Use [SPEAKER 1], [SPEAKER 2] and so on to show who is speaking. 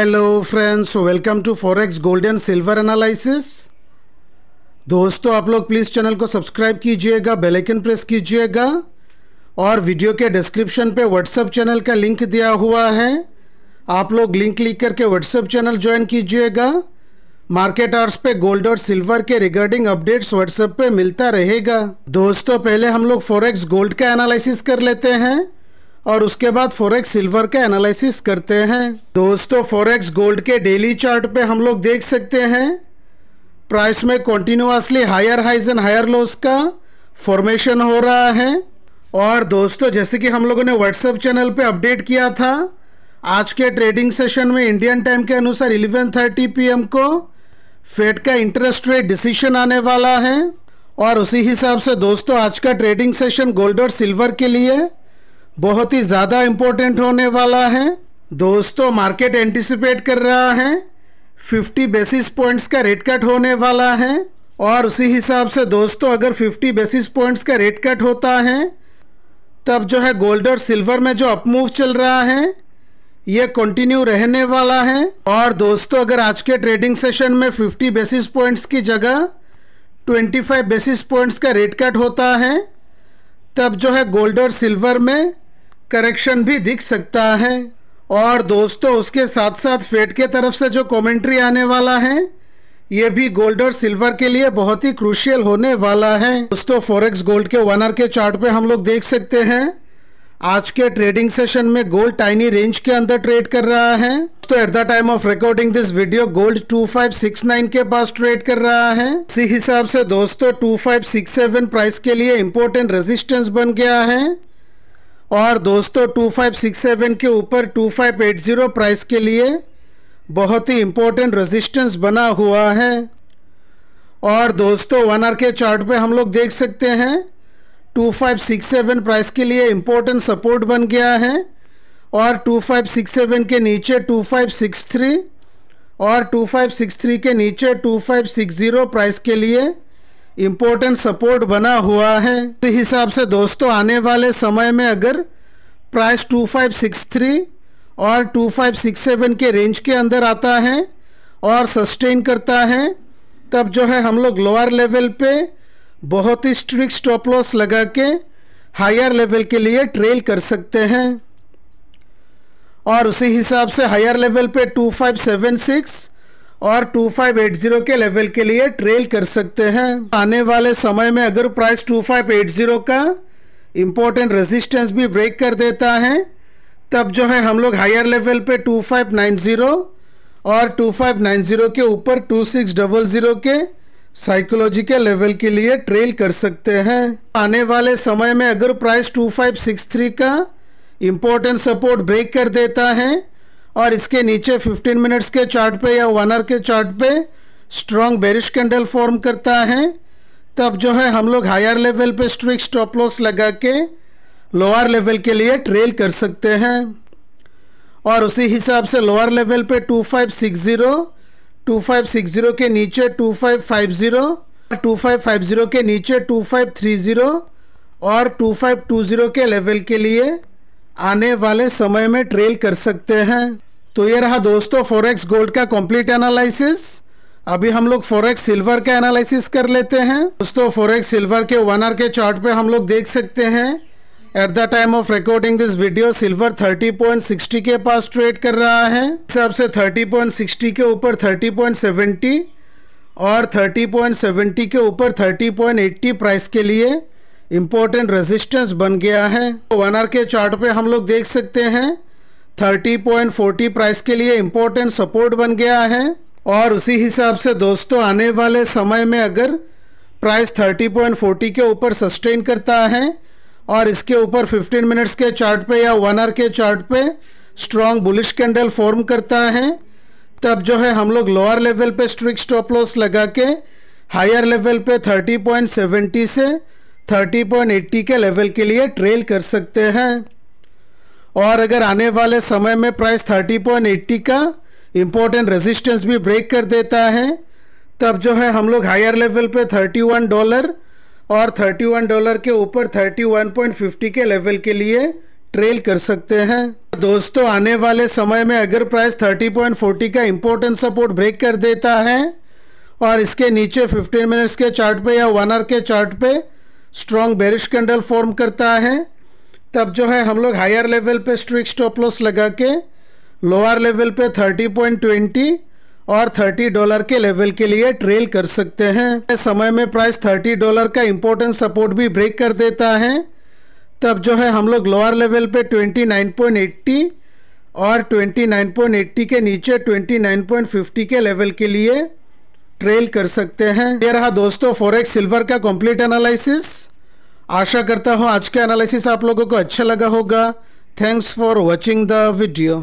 [SPEAKER 1] hello friends welcome to forex gold and silver analysis दोस्तों आप लोग प्लीज़ चैनल को सब्सक्राइब कीजिएगा बेल आइकन प्रेस कीजिएगा और वीडियो के डिस्क्रिप्शन पे व्हाट्सएप चैनल का लिंक दिया हुआ है आप लोग लिंक क्लिक करके व्हाट्सएप चैनल ज्वाइन कीजिएगा मार्केट आर्स पे गोल्ड और सिल्वर के रिगार्डिंग अपडेट्स व्हाट्सएप पे मिलता रहेगा दोस्तों पहले हम लोग फॉरेक्स गोल्ड का एनालिसिस कर लेते हैं और उसके बाद फॉरेक्स सिल्वर का एनालिसिस करते हैं दोस्तों फॉरेक्स गोल्ड के डेली चार्ट पे हम लोग देख सकते हैं प्राइस में continuously higher highs and higher lows का फॉर्मेशन हो रहा है और दोस्तों जैसे कि हम लोगों ने व्हाट्सएप चैनल पे अपडेट किया था आज के ट्रेडिंग सेशन में इंडियन टाइम के अनुसार 11:30 एम को फेड का इंटरेस्ट रेट डिसीशन आने वाला है और उसी हिसाब से दोस्तों आज का ट्रेडिंग सेशन गोल्ड और सिल्वर के लिए बहुत ही ज़्यादा इम्पोर्टेंट होने वाला है दोस्तों मार्केट एंटिसिपेट कर रहा है 50 बेसिस पॉइंट्स का रेट कट होने वाला है और उसी हिसाब से दोस्तों अगर 50 बेसिस पॉइंट्स का रेट कट होता है तब जो है गोल्ड और सिल्वर में जो अपमूव चल रहा है ये कंटिन्यू रहने वाला है और दोस्तों अगर आज के ट्रेडिंग सेशन में 50 बेसिस पॉइंट्स की जगह 25 बेसिस पॉइंट्स का रेट कट होता है तब जो है गोल्ड और सिल्वर में करेक्शन भी दिख सकता है और दोस्तों उसके साथ साथ फेड के तरफ से जो कमेंट्री आने वाला है ये भी गोल्ड और सिल्वर के लिए बहुत ही क्रुशियल होने वाला है दोस्तों फॉरेक्स गोल्ड के वनर के चार्ट पे हम लोग देख सकते हैं आज के ट्रेडिंग सेशन में गोल्ड टाइनी रेंज के अंदर ट्रेड कर रहा है तो at the time of recording this video gold 2569 के पास ट्रेड कर रहा है इसी हिसाब से दोस्तों 2567 प्राइस के लिए इम्पोर्टेंट रेजिस्टेंस बन गया है और दोस्तों 2567 के ऊपर 2580 प्राइस के लिए बहुत ही इम्पोर्टेंट रेजिस्टेंस बना हुआ है और दोस्तों वन आर के चार्ट पे हम लोग देख सकते हैं 2567 प्राइस के लिए इम्पोर्टेंट सपोर्ट बन गया है और 2567 के नीचे 2563 और 2563 के नीचे 2560 प्राइस के लिए इम्पोर्टेंट सपोर्ट बना हुआ है इस हिसाब से दोस्तों आने वाले समय में अगर प्राइस 2563 और 2567 के रेंज के अंदर आता है और सस्टेन करता है तब जो है हम लोग लोअर लेवल पे बहुत ही स्ट्रिक्ट स्टॉप लॉस लगा के हायर लेवल के लिए ट्रेल कर सकते हैं और उसी हिसाब से हायर लेवल पे 2576 और 2580 के लेवल के लिए ट्रेल कर सकते हैं आने वाले समय में अगर प्राइस 2580 का इम्पोर्टेंट रेजिस्टेंस भी ब्रेक कर देता है तब जो है हम लोग हायर लेवल पे 2590 और 2590 के ऊपर 2600 के साइकोलॉजिकल लेवल के लिए ट्रेल कर सकते हैं आने वाले समय में अगर प्राइस 2563 का इम्पोर्टेंट सपोर्ट ब्रेक कर देता है और इसके नीचे 15 मिनट्स के चार्ट पे या वन आवर के चार्ट पे स्ट्रॉन्ग बेरिश कैंडल फॉर्म करता है तब जो है हम लोग हायर लेवल पे स्ट्रिक स्टॉप लॉस लगा के लोअर लेवल के लिए ट्रेल कर सकते हैं और उसी हिसाब से लोअर लेवल पे 2560, 2560 के नीचे 2550, 2550 के नीचे 2530 और 2520 के लेवल के लिए आने वाले समय में ट्रेल कर सकते हैं तो ये रहा दोस्तों फॉरेक्स गोल्ड का कंप्लीट एनालिसिस अभी हम लोग फॉरेक्स सिल्वर का एनालिसिस कर लेते हैं दोस्तों फॉरेक्स सिल्वर के आर के चार्ट पे हम लोग देख सकते हैं at the time of recording this video silver 30.60 के पास ट्रेड कर रहा है हिसाब से 30.60 के ऊपर 30.70 और 30.70 के ऊपर 30.80 प्राइस के लिए इम्पोर्टेंट रेजिस्टेंस बन गया है आर तो के चार्ट पे हम लोग देख सकते हैं 30.40 प्राइस के लिए इम्पोर्टेंट सपोर्ट बन गया है और उसी हिसाब से दोस्तों आने वाले समय में अगर प्राइस 30.40 के ऊपर सस्टेन करता है और इसके ऊपर 15 मिनट्स के चार्ट पे या वन आर के चार्ट पे स्ट्रॉन्ग बुलिश कैंडल फॉर्म करता है तब जो है हम लोग लोअर लेवल पे स्ट्रिक स्टॉप लॉस लगा के हायर लेवल पे 30.70 से 30.80 के लेवल के लिए ट्रेल कर सकते हैं और अगर आने वाले समय में प्राइस 30.80 का इम्पोर्टेंट रेजिस्टेंस भी ब्रेक कर देता है तब जो है हम लोग हायर लेवल पे 31 डॉलर और 31 डॉलर के ऊपर 31.50 के लेवल के लिए ट्रेल कर सकते हैं दोस्तों आने वाले समय में अगर प्राइस 30.40 का इम्पोर्टेंट सपोर्ट ब्रेक कर देता है और इसके नीचे 15 मिनट्स के चार्ट पे या वन आवर के चार्ट पे स्ट्रॉन्ग बेरिश कैंडल फॉर्म करता है तब जो है हम लोग हायर लेवल पे स्ट्रिक स्टॉप लॉस लगा के लोअर लेवल पे 30.20 और 30 डॉलर के लेवल के लिए ट्रेल कर सकते हैं समय में प्राइस 30 डॉलर का इम्पोर्टेंट सपोर्ट भी ब्रेक कर देता है तब जो है हम लोग लोअर लेवल पे 29.80 और 29.80 के नीचे 29.50 के लेवल के लिए ट्रेल कर सकते हैं ये रहा दोस्तों फॉरेक्स सिल्वर का कॉम्प्लीट एनालिसिस आशा करता हूँ आज के एनालिसिस आप लोगों को अच्छा लगा होगा thanks for watching the video